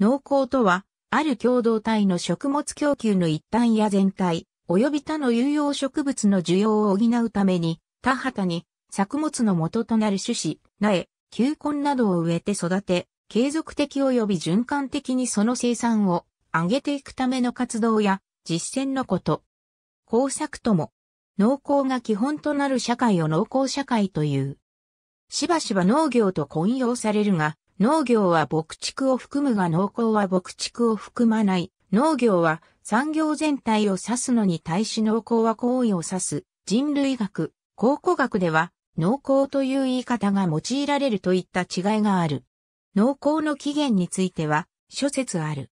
農耕とは、ある共同体の食物供給の一端や全体、及び他の有用植物の需要を補うために、田畑に作物の元となる種子、苗、球根などを植えて育て、継続的及び循環的にその生産を上げていくための活動や実践のこと。工作とも、農耕が基本となる社会を農耕社会という。しばしば農業と混用されるが、農業は牧畜を含むが農耕は牧畜を含まない。農業は産業全体を指すのに対し農耕は行為を指す。人類学、考古学では農耕という言い方が用いられるといった違いがある。農耕の起源については諸説ある。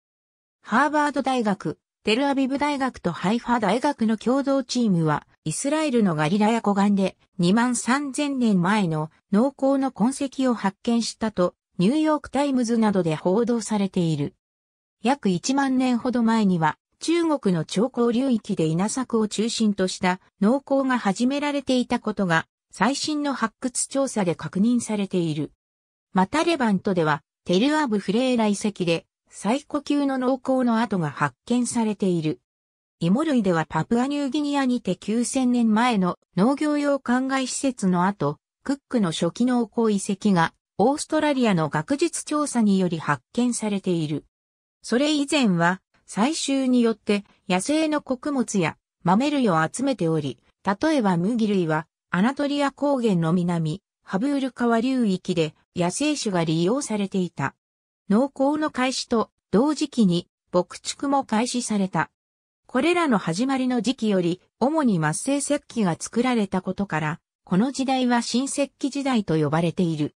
ハーバード大学、テルアビブ大学とハイファ大学の共同チームは、イスラエルのガリラヤ湖岸で2万3000年前の農耕の痕跡を発見したとニューヨークタイムズなどで報道されている。約1万年ほど前には、中国の長江流域で稲作を中心とした農耕が始められていたことが、最新の発掘調査で確認されている。またレバントでは、テルアブフレーラ遺跡で、最古級の農耕の跡が発見されている。芋類ではパプアニューギニアにて9000年前の農業用灌漑施設の後、クックの初期農耕遺跡がオーストラリアの学術調査により発見されている。それ以前は、採集によって野生の穀物や豆類を集めており、例えば麦類はアナトリア高原の南、ハブール川流域で野生種が利用されていた。農耕の開始と同時期に牧畜も開始された。これらの始まりの時期より主に末世石器が作られたことから、この時代は新石器時代と呼ばれている。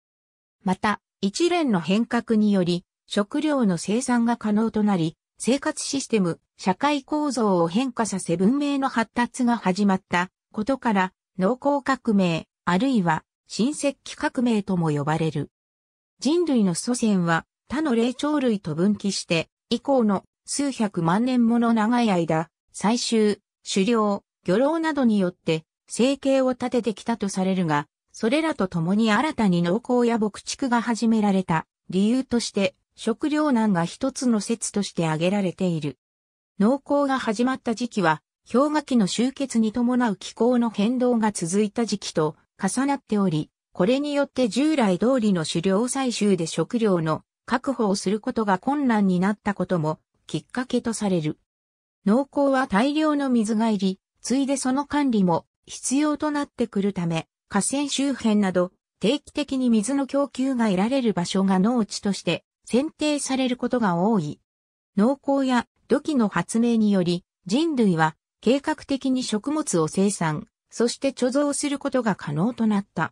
また、一連の変革により、食料の生産が可能となり、生活システム、社会構造を変化させ文明の発達が始まったことから、農耕革命、あるいは新石器革命とも呼ばれる。人類の祖先は他の霊長類と分岐して、以降の数百万年もの長い間、採集、狩猟、漁労などによって生計を立ててきたとされるが、それらと共に新たに農耕や牧畜が始められた理由として食糧難が一つの説として挙げられている。農耕が始まった時期は氷河期の終結に伴う気候の変動が続いた時期と重なっており、これによって従来通りの狩猟採集で食料の確保をすることが困難になったこともきっかけとされる。農耕は大量の水が入り、ついでその管理も必要となってくるため、河川周辺など、定期的に水の供給が得られる場所が農地として選定されることが多い。農耕や土器の発明により、人類は計画的に食物を生産、そして貯蔵することが可能となった。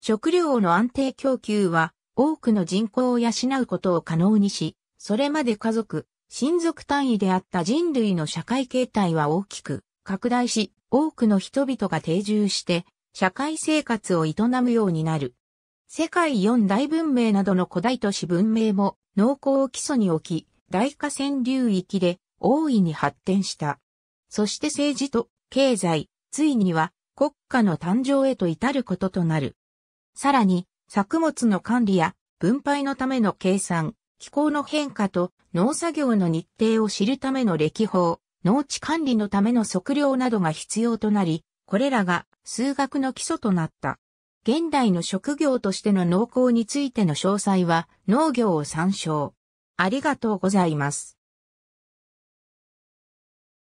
食料の安定供給は多くの人口を養うことを可能にし、それまで家族、親族単位であった人類の社会形態は大きく拡大し、多くの人々が定住して社会生活を営むようになる。世界四大文明などの古代都市文明も農耕を基礎に置き、大河川流域で大いに発展した。そして政治と経済、ついには国家の誕生へと至ることとなる。さらに、作物の管理や分配のための計算、気候の変化と農作業の日程を知るための歴法、農地管理のための測量などが必要となり、これらが数学の基礎となった。現代の職業としての農耕についての詳細は農業を参照。ありがとうございます。